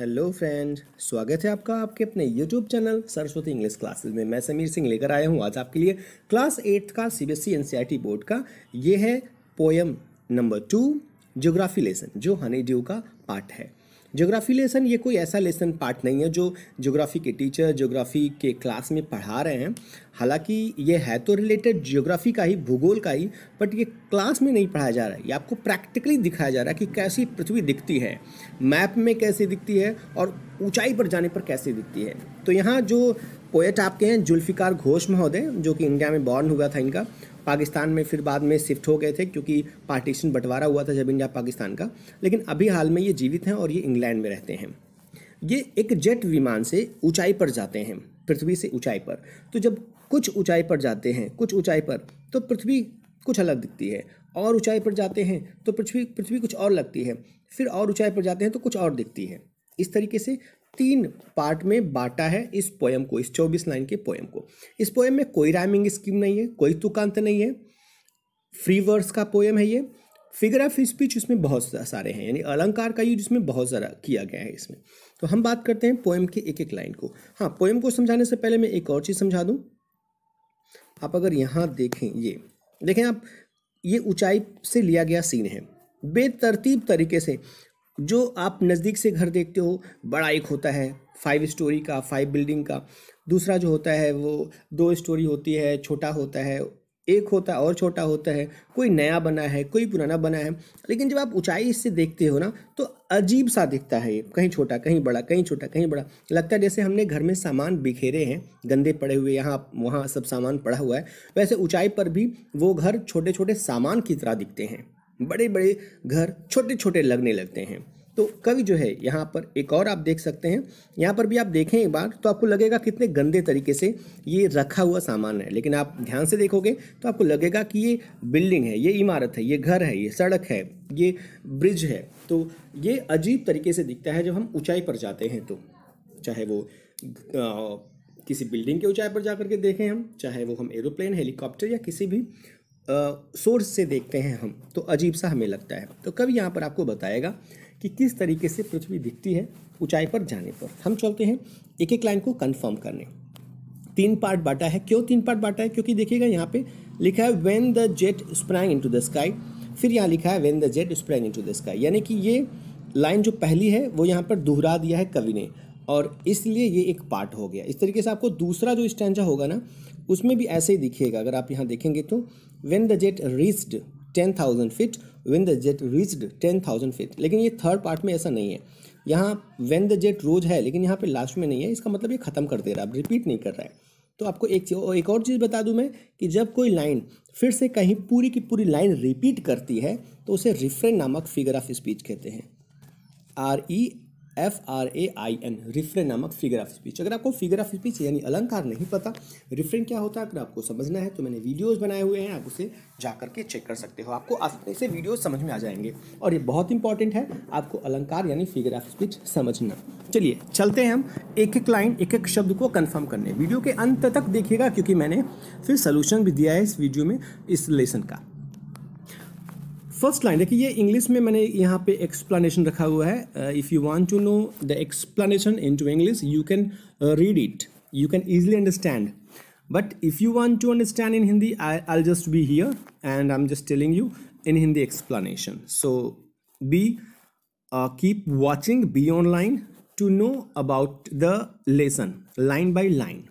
hello friend स्वागत है आपका आपके अपने YouTube channel Saraswati English classes में मैं समीर सिंह लेकर आया हूं आज आपके लिए क्लास एट्थ का सी बी एस बोर्ड का ये है poem number two geography lesson जो हनी ड्यू का पार्ट है ज्योग्राफी लेसन ये कोई ऐसा लेसन पार्ट नहीं है जो ज्योग्राफी के टीचर ज्योग्राफी के क्लास में पढ़ा रहे हैं हालांकि ये है तो रिलेटेड ज्योग्राफी का ही भूगोल का ही बट ये क्लास में नहीं पढ़ाया जा रहा है ये आपको प्रैक्टिकली दिखाया जा रहा है कि कैसी पृथ्वी दिखती है मैप में कैसे दिखती है और ऊंचाई पर जाने पर कैसे दिखती है तो यहाँ जो पोएट आपके हैं जुल्फ़िकार घोष महोदय जो कि इंडिया में बॉर्न हुआ था इनका पाकिस्तान में फिर बाद में शिफ्ट हो गए थे क्योंकि पार्टीशन बंटवारा हुआ था जब इंडिया पाकिस्तान का लेकिन अभी हाल में ये जीवित हैं और ये इंग्लैंड में रहते हैं ये एक जेट विमान से ऊंचाई पर जाते हैं पृथ्वी से ऊंचाई पर तो जब कुछ ऊंचाई पर जाते हैं कुछ ऊंचाई पर तो पृथ्वी कुछ अलग दिखती है और ऊंचाई पर जाते हैं तो पृथ्वी पृथ्वी कुछ और लगती है फिर और ऊंचाई पर जाते हैं तो कुछ और दिखती है इस तरीके से तीन पार्ट में बांटा है इस पोएम को इस चौबीस लाइन के पोएम को इस पोएम में कोई राइमिंग स्कीम नहीं है कोई तुकांत नहीं है फ्री वर्ड्स का पोएम है ये फिगर ऑफ स्पीच इसमें बहुत सारे हैं यानी अलंकार का यूज इसमें बहुत सारा किया गया है इसमें तो हम बात करते हैं पोएम के एक एक लाइन को हाँ पोएम को समझाने से पहले मैं एक और चीज़ समझा दूँ आप अगर यहाँ देखें ये देखें आप ये ऊंचाई से लिया गया सीन है बेतरतीब तरीके से जो आप नज़दीक से घर देखते हो बड़ा एक होता है फाइव स्टोरी का फाइव बिल्डिंग का दूसरा जो होता है वो दो स्टोरी होती है छोटा होता है एक होता है और छोटा होता है कोई नया बना है कोई पुराना बना है लेकिन जब आप ऊंचाई से देखते हो ना तो अजीब सा दिखता है ये कहीं छोटा कहीं बड़ा कहीं छोटा कहीं बड़ा लगता है जैसे हमने घर में सामान बिखेरे हैं गंदे पड़े हुए यहाँ वहाँ सब सामान पड़ा हुआ है वैसे ऊंचाई पर भी वो घर छोटे छोटे सामान की तरह दिखते हैं बड़े बड़े घर छोटे छोटे लगने लगते हैं तो कवि जो है यहाँ पर एक और आप देख सकते हैं यहाँ पर भी आप देखें एक बार तो आपको लगेगा कितने गंदे तरीके से ये रखा हुआ सामान है लेकिन आप ध्यान से देखोगे तो आपको लगेगा कि ये बिल्डिंग है ये इमारत है ये घर है ये सड़क है ये ब्रिज है तो ये अजीब तरीके से दिखता है जब हम ऊँचाई पर जाते हैं तो चाहे वो आ, किसी बिल्डिंग के ऊंचाई पर जा के देखें हम चाहे वो हम एरोप्लेन हेलीकॉप्टर या किसी भी सोर्स से देखते हैं हम तो अजीब सा हमें लगता है तो कवि यहाँ पर आपको बताएगा कि किस तरीके से पृथ्वी दिखती है ऊंचाई पर जाने पर हम चलते हैं एक एक लाइन को कंफर्म करने तीन पार्ट बांटा है क्यों तीन पार्ट बांटा है क्योंकि देखिएगा यहाँ पे लिखा है when the jet sprang into the sky फिर यहाँ लिखा है when the jet sprang into the sky यानी कि ये लाइन जो पहली है वो यहाँ पर दोहरा दिया है कवि ने और इसलिए ये एक पार्ट हो गया इस तरीके से आपको दूसरा जो स्टैंडा होगा ना उसमें भी ऐसे ही दिखिएगा अगर आप यहाँ देखेंगे तो when the jet reached ten thousand feet when the jet reached ten thousand feet लेकिन ये थर्ड पार्ट में ऐसा नहीं है यहाँ वेन द जेट रोज है लेकिन यहाँ पे लास्ट में नहीं है इसका मतलब ये ख़त्म कर दे रहा है अब रिपीट नहीं कर रहा है तो आपको एक और एक और चीज़ बता दूं मैं कि जब कोई लाइन फिर से कहीं पूरी की पूरी लाइन रिपीट करती है तो उसे रिफ्रेन नामक फिगर ऑफ स्पीच कहते हैं R E e F R A I N refrain नामक फिगर ऑफ स्पीच अगर आपको फिगर ऑफ स्पीच यानी अलंकार नहीं पता रिफ्रेन क्या होता है अगर आपको समझना है तो मैंने वीडियोज़ बनाए हुए हैं आप उसे जा करके चेक कर सकते हो आपको आसानी से वीडियो समझ में आ जाएंगे और ये बहुत इंपॉर्टेंट है आपको अलंकार यानी फिगर ऑफ स्पीच समझना चलिए चलते हैं हम एक एक लाइन एक एक शब्द को कन्फर्म करने वीडियो के अंत तक देखिएगा क्योंकि मैंने फिर सोल्यूशन भी दिया है इस वीडियो में इस लेसन का फर्स्ट लाइन देखिए ये इंग्लिश में मैंने यहाँ पे एक्सप्लेनेशन रखा हुआ है if you want to know the explanation to English you can read it you can easily understand but if you want to understand in Hindi I I just be here and I am just telling you in Hindi explanation so be keep watching be online to know about the lesson line by line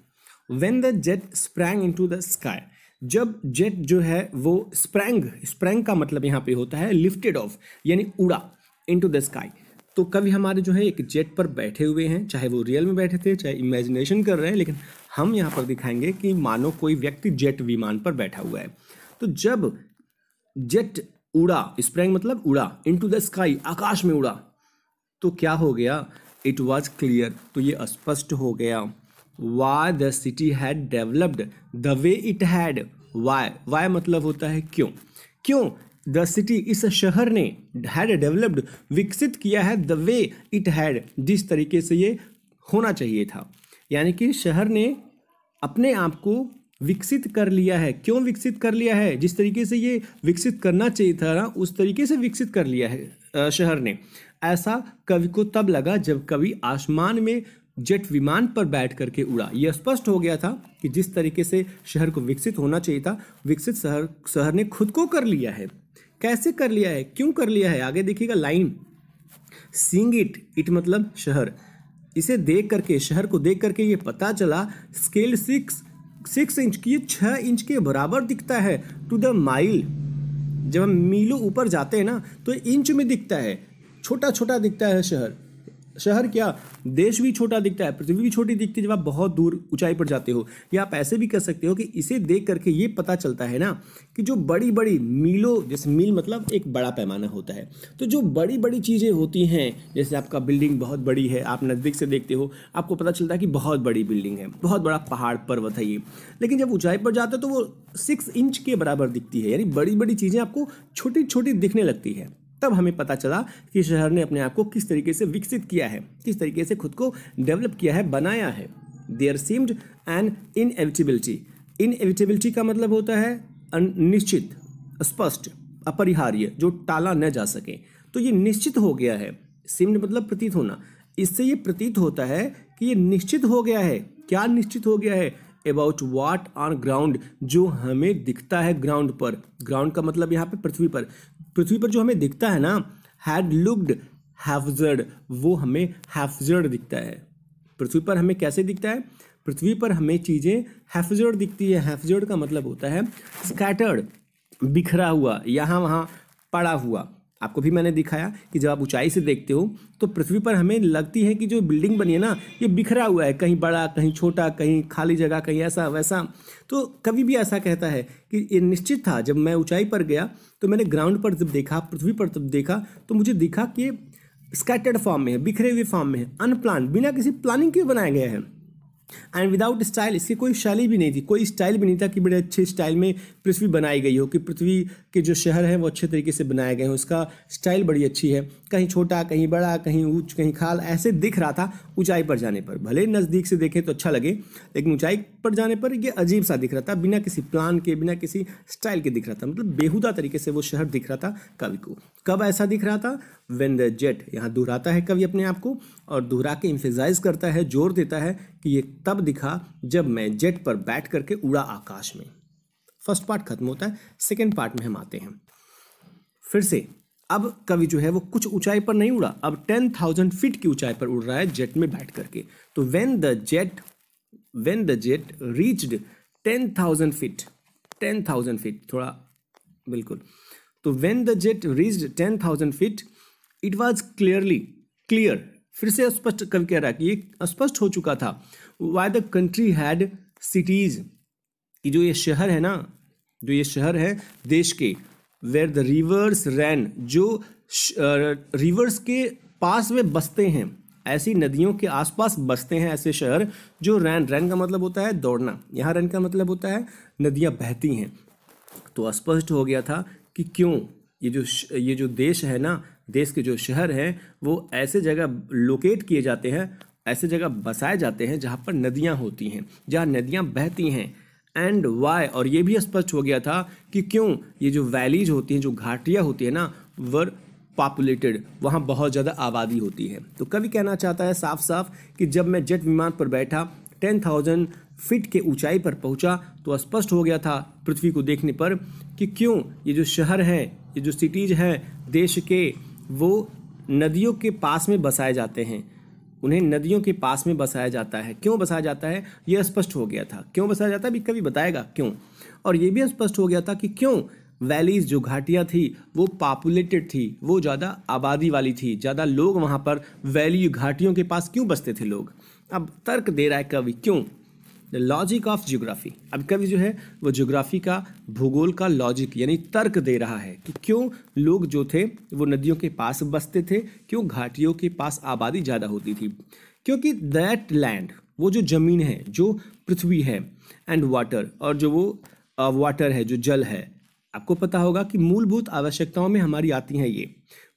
when the jet sprang into the sky जब jet जो है वो sprang sprang का मतलब यहाँ पे होता है लिफ्टेड ऑफ यानी उड़ा इनटू द स्काई तो कभी हमारे जो है एक जेट पर बैठे हुए हैं चाहे वो रियल में बैठे थे चाहे इमेजिनेशन कर रहे हैं लेकिन हम यहाँ पर दिखाएंगे कि मानो कोई व्यक्ति जेट विमान पर बैठा हुआ है तो जब जेट उड़ा स्प्रैंग मतलब उड़ा इंटू द स्काई आकाश में उड़ा तो क्या हो गया इट वॉज क्लियर तो ये स्पष्ट हो गया why the city had developed the way it had why why मतलब होता है क्यों क्यों द सिटी इस शहर ने हैड डेवलप्ड विकसित किया है द वे इट हैड जिस तरीके से ये होना चाहिए था यानी कि शहर ने अपने आप को विकसित कर लिया है क्यों विकसित कर लिया है जिस तरीके से ये विकसित करना चाहिए था ना उस तरीके से विकसित कर लिया है शहर ने ऐसा कवि को तब लगा जब कवि आसमान में जेट विमान पर बैठ करके उड़ा यह स्पष्ट हो गया था कि जिस तरीके से शहर को विकसित होना चाहिए था विकसित शहर शहर ने खुद को कर लिया है कैसे कर लिया है क्यों कर लिया है आगे देखिएगा लाइन सिंग इट इट मतलब शहर इसे देख करके शहर को देख करके ये पता चला स्केल सिक्स सिक्स इंच की छः इंच के बराबर दिखता है टू द माइल जब हम मीलों ऊपर जाते हैं ना तो इंच में दिखता है छोटा छोटा दिखता है शहर शहर क्या देश भी छोटा दिखता है पृथ्वी भी छोटी दिखती है जब आप बहुत दूर ऊंचाई पर जाते हो या आप ऐसे भी कर सकते हो कि इसे देख करके ये पता चलता है ना कि जो बड़ी बड़ी मीलों जैसे मील मतलब एक बड़ा पैमाना होता है तो जो बड़ी बड़ी चीज़ें होती हैं जैसे आपका बिल्डिंग बहुत बड़ी है आप नज़दीक से देखते हो आपको पता चलता है कि बहुत बड़ी बिल्डिंग है बहुत बड़ा पहाड़ पर्वत है ये लेकिन जब ऊंचाई पर जाते हो तो वो सिक्स इंच के बराबर दिखती है यानी बड़ी बड़ी चीज़ें आपको छोटी छोटी दिखने लगती है तब हमें पता चला कि शहर ने अपने आप को किस तरीके से विकसित किया है किस तरीके से खुद को डेवलप किया है बनाया है there seemed an inevitability inevitability का मतलब होता है निश्चित स्पष्ट अपरिहार्य जो टाला न जा सके तो ये निश्चित हो गया है सिम्ड मतलब प्रतीत होना इससे ये प्रतीत होता है कि ये निश्चित हो गया है क्या निश्चित हो गया है अबाउट वाट ऑन ग्राउंड जो हमें दिखता है ग्राउंड पर ग्राउंड का मतलब यहाँ पे पृथ्वी पर पृथ्वी पर जो हमें दिखता है ना हैड लुक्ड हैफजर्ड वो हमें हैफजर्ड दिखता है पृथ्वी पर हमें कैसे दिखता है पृथ्वी पर हमें चीज़ें हैफजर्ड दिखती है हैफजर्ड का मतलब होता है स्कैटर्ड बिखरा हुआ यहाँ वहाँ पड़ा हुआ आपको भी मैंने दिखाया कि जब आप ऊंचाई से देखते हो तो पृथ्वी पर हमें लगती है कि जो बिल्डिंग बनी है ना ये बिखरा हुआ है कहीं बड़ा कहीं छोटा कहीं खाली जगह कहीं ऐसा वैसा तो कभी भी ऐसा कहता है कि ये निश्चित था जब मैं ऊंचाई पर गया तो मैंने ग्राउंड पर जब देखा पृथ्वी पर जब देखा तो मुझे दिखा कि ये स्कैटर्ड फॉर्म में है बिखरे हुए फॉर्म में है अनप्लान बिना किसी प्लानिंग के बनाया गया है एंड विदाउट स्टाइल इसकी कोई शैली भी नहीं थी कोई स्टाइल भी नहीं था कि बड़े अच्छे स्टाइल में पृथ्वी बनाई गई हो कि पृथ्वी के जो शहर हैं वो अच्छे तरीके से बनाए गए हैं उसका स्टाइल बड़ी अच्छी है कहीं छोटा कहीं बड़ा कहीं ऊँच कहीं खाल ऐसे दिख रहा था ऊंचाई पर जाने पर भले नज़दीक से देखें तो अच्छा लगे लेकिन ऊंचाई पर जाने पर ये अजीब सा दिख रहा था बिना किसी प्लान के बिना किसी स्टाइल के दिख रहा था मतलब बेहुदा तरीके से वो शहर दिख रहा था कवि को कब ऐसा दिख रहा था वेन द जेट यहाँ दोहराता है कवि अपने आप को और दोहरा के इम्फेजाइज करता है जोर देता है कि ये तब दिखा जब मैं जेट पर बैठ करके उड़ा आकाश में फर्स्ट पार्ट खत्म होता है सेकेंड पार्ट में हम आते हैं फिर से अब कवि जो है वो कुछ ऊंचाई पर नहीं उड़ा अब टेन थाउजेंड फीट की ऊंचाई पर उड़ रहा है जेट में बैठ करके तो when the jet when the jet reached 10,000 feet 10,000 feet थोड़ा बिल्कुल तो when the jet reached 10,000 feet it was clearly clear फिर से स्पष्ट कर कह रहा है कि ये स्पष्ट हो चुका था why the country had cities कि जो ये शहर है ना जो ये शहर है देश के वेर द रिवर्स रैन जो रिवर्स के पास में बसते हैं ऐसी नदियों के आसपास बसते हैं ऐसे शहर जो रैन रैन का मतलब होता है दौड़ना यहाँ रन का मतलब होता है नदियाँ बहती हैं तो स्पष्ट हो गया था कि क्यों ये जो ये जो देश है ना देश के जो शहर हैं वो ऐसे जगह लोकेट किए जाते हैं ऐसे जगह बसाए जाते हैं जहाँ पर नदियाँ होती हैं जहाँ नदियाँ बहती हैं एंड वाई और ये भी स्पष्ट हो गया था कि क्यों ये जो वैलीज होती हैं जो घाटियाँ होती हैं ना वर पॉपुलेटेड वहाँ बहुत ज़्यादा आबादी होती है तो कवि कहना चाहता है साफ साफ कि जब मैं जेट विमान पर बैठा टेन थाउजेंड फिट के ऊंचाई पर पहुंचा तो स्पष्ट हो गया था पृथ्वी को देखने पर कि क्यों ये जो शहर हैं ये जो सिटीज़ हैं देश के वो नदियों के पास में बसाए जाते हैं उन्हें नदियों के पास में बसाया जाता है क्यों बसाया जाता है यह स्पष्ट हो गया था क्यों बसाया जाता है भी कभी बताएगा क्यों और ये भी स्पष्ट हो गया था कि क्यों वैलीज जो घाटियाँ थी वो पॉपुलेटेड थी वो ज़्यादा आबादी वाली थी ज़्यादा लोग वहाँ पर वैली घाटियों के पास क्यों बसते थे लोग अब तर्क दे रहा है कवि क्यों द लॉजिक ऑफ ज्योग्राफी अब कवि जो है वो ज्योग्राफी का भूगोल का लॉजिक यानी तर्क दे रहा है कि क्यों लोग जो थे वो नदियों के पास बसते थे क्यों घाटियों के पास आबादी ज़्यादा होती थी क्योंकि दैट लैंड वो जो ज़मीन है जो पृथ्वी है एंड वाटर और जो वो वाटर है जो जल है आपको पता होगा कि मूलभूत आवश्यकताओं में हमारी आती हैं ये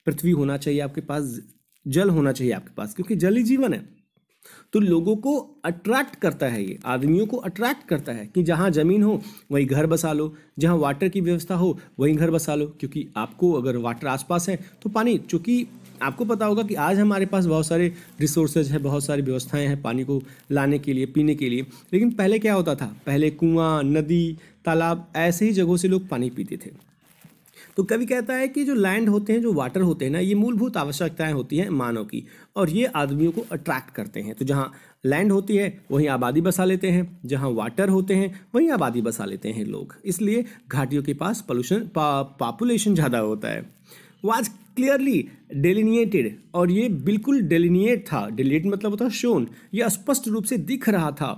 पृथ्वी होना चाहिए आपके पास जल होना चाहिए आपके पास क्योंकि जल ही जीवन है तो लोगों को अट्रैक्ट करता है ये आदमियों को अट्रैक्ट करता है कि जहाँ ज़मीन हो वहीं घर बसा लो जहाँ वाटर की व्यवस्था हो वहीं घर बसा लो क्योंकि आपको अगर वाटर आसपास है तो पानी चूँकि आपको पता होगा कि आज हमारे पास बहुत सारे रिसोर्सेज हैं बहुत सारी व्यवस्थाएं हैं पानी को लाने के लिए पीने के लिए लेकिन पहले क्या होता था पहले कुआं नदी तालाब ऐसे ही जगहों से लोग पानी पीते थे तो कवि कहता है कि जो लैंड होते हैं जो वाटर होते हैं ना ये मूलभूत आवश्यकताएं होती हैं मानव की और ये आदमियों को अट्रैक्ट करते हैं तो जहाँ लैंड होती है वहीं आबादी बसा लेते हैं जहाँ वाटर होते हैं वहीं आबादी बसा लेते हैं लोग इसलिए घाटियों के पास पॉल्यूशन पा, पॉपुलेशन ज़्यादा होता है वाज क्लियरली डेलिनिएटेड और ये बिल्कुल डेलिनिएट था डेलिनेट मतलब होता शोन ये स्पष्ट रूप से दिख रहा था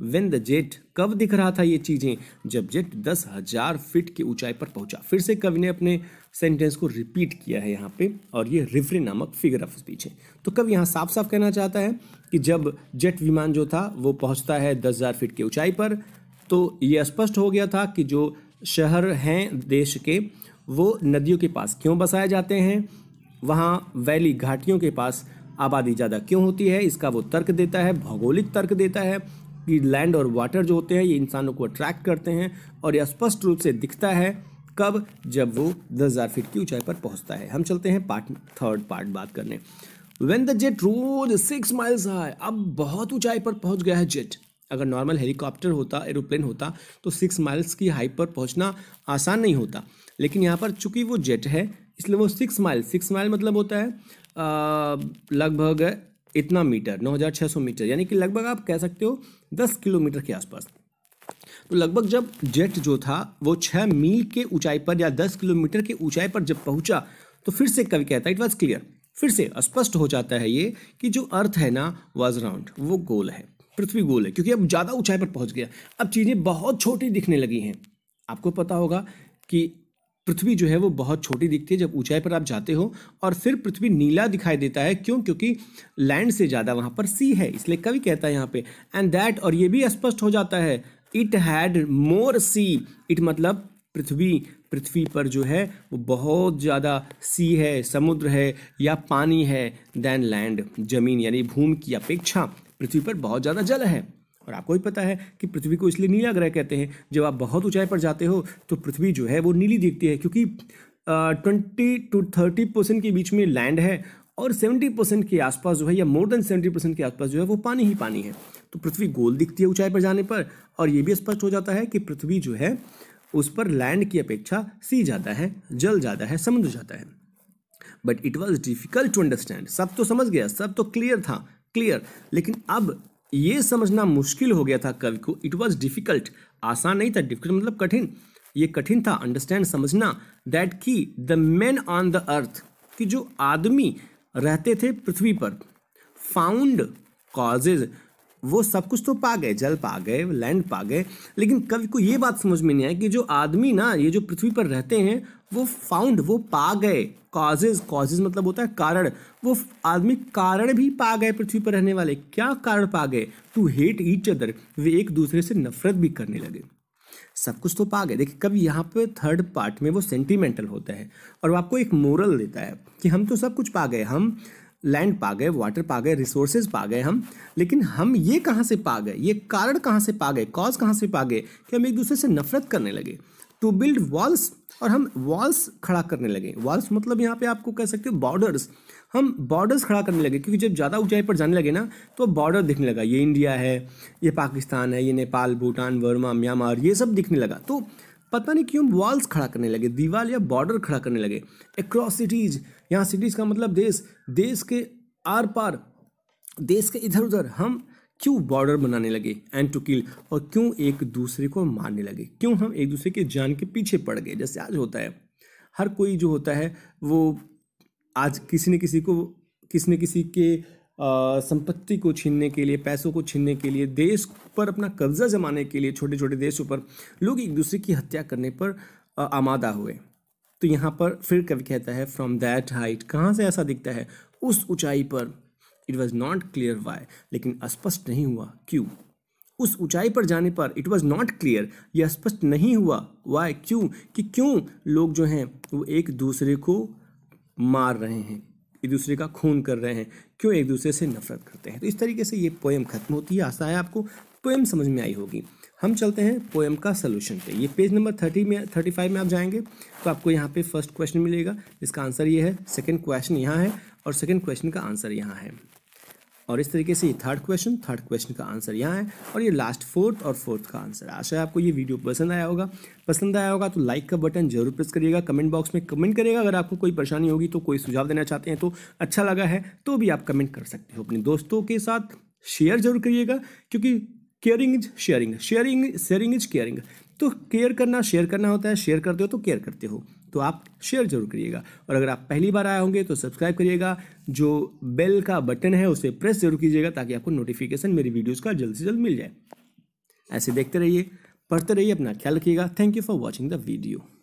वेन द जेट कब दिख रहा था ये चीज़ें जब जेट दस हजार फिट की ऊंचाई पर पहुंचा फिर से कवि ने अपने सेंटेंस को रिपीट किया है यहाँ पे और ये रिफरी नामक फिगर ऑफ स्पीच है तो कवि यहाँ साफ साफ कहना चाहता है कि जब जेट विमान जो था वो पहुँचता है दस हज़ार फिट की ऊँचाई पर तो ये स्पष्ट हो गया था कि जो शहर हैं देश के वो नदियों के पास क्यों बसाए जाते हैं वहाँ वैली घाटियों के पास आबादी ज़्यादा क्यों होती है इसका वो तर्क देता है भौगोलिक तर्क देता है कि लैंड और वाटर जो होते हैं ये इंसानों को अट्रैक्ट करते हैं और यह स्पष्ट रूप से दिखता है कब जब वो दस हज़ार फीट की ऊंचाई पर पहुंचता है हम चलते हैं पार्ट थर्ड पार्ट बात करने when the jet rose six miles high अब बहुत ऊंचाई पर पहुंच गया है जेट अगर नॉर्मल हेलीकॉप्टर होता एरोप्लेन होता तो सिक्स माइल्स की हाइट पर पहुंचना आसान नहीं होता लेकिन यहाँ पर चूंकि वो जेट है इसलिए वो सिक्स माइल सिक्स माइल मतलब होता है लगभग इतना मीटर 9600 मीटर यानी कि लगभग आप कह सकते हो 10 किलोमीटर के आसपास तो लगभग जब जेट जो था वो छः मील के ऊंचाई पर या दस किलोमीटर के ऊंचाई पर जब पहुंचा तो फिर से कवि कहता है इट वॉज क्लियर फिर से स्पष्ट हो जाता है ये कि जो अर्थ है ना वॉज राउंड वो गोल है पृथ्वी गोल है क्योंकि अब ज़्यादा ऊंचाई पर पहुंच गया अब चीज़ें बहुत छोटी दिखने लगी हैं आपको पता होगा कि पृथ्वी जो है वो बहुत छोटी दिखती है जब ऊंचाई पर आप जाते हो और फिर पृथ्वी नीला दिखाई देता है क्यों क्योंकि लैंड से ज़्यादा वहाँ पर सी है इसलिए कवि कहता है यहाँ पे एंड दैट और ये भी स्पष्ट हो जाता है it had more sea it मतलब पृथ्वी पृथ्वी पर जो है वो बहुत ज़्यादा सी है समुद्र है या पानी है देन लैंड जमीन यानी भूमि की अपेक्षा पृथ्वी पर बहुत ज़्यादा जल है और आपको भी पता है कि पृथ्वी को इसलिए नीला ग्रह कहते हैं जब आप बहुत ऊंचाई पर जाते हो तो पृथ्वी जो है वो नीली दिखती है क्योंकि ट्वेंटी टू थर्टी परसेंट के बीच में लैंड है और सेवेंटी परसेंट के आसपास जो है या मोर देन सेवेंटी परसेंट के आसपास जो है वो पानी ही पानी है तो पृथ्वी गोल दिखती है ऊंचाई पर जाने पर और ये भी स्पष्ट हो जाता है कि पृथ्वी जो है उस पर लैंड की अपेक्षा सी ज़्यादा है जल ज़्यादा है समुद्र ज़्यादा है but it was difficult to understand सब तो समझ गया सब तो क्लियर था क्लियर लेकिन अब ये समझना मुश्किल हो गया था कवि को इट वॉज डिफिकल्ट आसान नहीं था डिफिकल्ट मतलब कठिन ये कठिन था अंडरस्टैंड समझना दैट की the man on the earth कि जो आदमी रहते थे पृथ्वी पर फाउंड कॉजेज वो सब कुछ तो पा गए जल पा गए लैंड पा गए लेकिन कवि को ये बात समझ में नहीं आई कि जो आदमी ना ये जो पृथ्वी पर रहते हैं वो फाउंड वो पा गए कॉजेज कॉजेज मतलब होता है कारण वो आदमी कारण भी पा गए पृथ्वी पर रहने वाले क्या कारण पा गए टू हेट ईच अदर वे एक दूसरे से नफरत भी करने लगे सब कुछ तो पा गए देखिए कभी यहाँ पे थर्ड पार्ट में वो सेंटिमेंटल होता है और वो आपको एक मोरल देता है कि हम तो सब कुछ पा गए हम लैंड पा गए वाटर पा गए रिसोर्सेज पा गए हम लेकिन हम ये कहाँ से पा गए ये कारण कहाँ से पा गए कॉज कहाँ से पा गए कि हम एक दूसरे से नफरत करने लगे टू बिल्ड वॉल्स और हम वॉल्स खड़ा करने लगे वॉल्स मतलब यहाँ पे आपको कह सकते हो बॉर्डर्स हम बॉर्डर्स खड़ा करने लगे क्योंकि जब ज़्यादा ऊंचाई पर जाने लगे ना तो बॉर्डर दिखने लगा ये इंडिया है ये पाकिस्तान है ये नेपाल भूटान वर्मा म्यांमार ये सब दिखने लगा तो पता नहीं क्यों वॉल्स खड़ा करने लगे दीवार या बॉर्डर खड़ा करने लगे अक्रॉस सिटीज़ यहाँ सिटीज़ का मतलब देश देश के आर पार देश के इधर उधर हम क्यों बॉर्डर बनाने लगे एंड टू किल और क्यों एक दूसरे को मारने लगे क्यों हम एक दूसरे के जान के पीछे पड़ गए जैसे आज होता है हर कोई जो होता है वो आज किसी न किसी को किसी न किसी के संपत्ति को छीनने के लिए पैसों को छीनने के लिए देश पर अपना कब्जा जमाने के लिए छोटे छोटे देशों पर लोग एक दूसरे की हत्या करने पर आमादा हुए तो यहाँ पर फिर कवि कहता है फ्रॉम दैट हाइट कहाँ से ऐसा दिखता है उस ऊंचाई पर it was not clear why लेकिन स्पष्ट नहीं हुआ क्यों उस ऊंचाई पर जाने पर इट वॉज़ नॉट क्लियर यह स्पष्ट नहीं हुआ वाई क्यों कि क्यों लोग जो हैं वो एक दूसरे को मार रहे हैं एक दूसरे का खून कर रहे हैं क्यों एक दूसरे से नफरत करते हैं तो इस तरीके से ये पोएम खत्म होती है आशा है आपको पोएम समझ में आई होगी हम चलते हैं पोएम का सोल्यूशन पे ये पेज नंबर थर्टी में थर्टी फाइव में आप जाएंगे तो आपको यहाँ पे फर्स्ट क्वेश्चन मिलेगा इसका आंसर ये है सेकेंड क्वेश्चन यहाँ है और सेकेंड क्वेश्चन का आंसर यहाँ है और इस तरीके से ये थर्ड क्वेश्चन थर्ड क्वेश्चन का आंसर यहाँ है और ये लास्ट फोर्थ और फोर्थ का आंसर आशा है आपको ये वीडियो पसंद आया होगा पसंद आया होगा तो लाइक का बटन जरूर प्रेस करिएगा कमेंट बॉक्स में कमेंट करिएगा अगर आपको कोई परेशानी होगी तो कोई सुझाव देना चाहते हैं तो अच्छा लगा है तो भी आप कमेंट कर सकते हो अपने दोस्तों के साथ शेयर जरूर करिएगा क्योंकि caring is sharing sharing sharing is caring तो केयर करना शेयर करना होता है शेयर करते हो तो केयर करते हो तो आप शेयर जरूर करिएगा और अगर आप पहली बार आए होंगे तो सब्सक्राइब करिएगा जो बेल का बटन है उसे प्रेस जरूर कीजिएगा ताकि आपको नोटिफिकेशन मेरी वीडियोज़ का जल्द से जल्द मिल जाए ऐसे देखते रहिए पढ़ते रहिए अपना ख्याल रखिएगा thank you for watching the video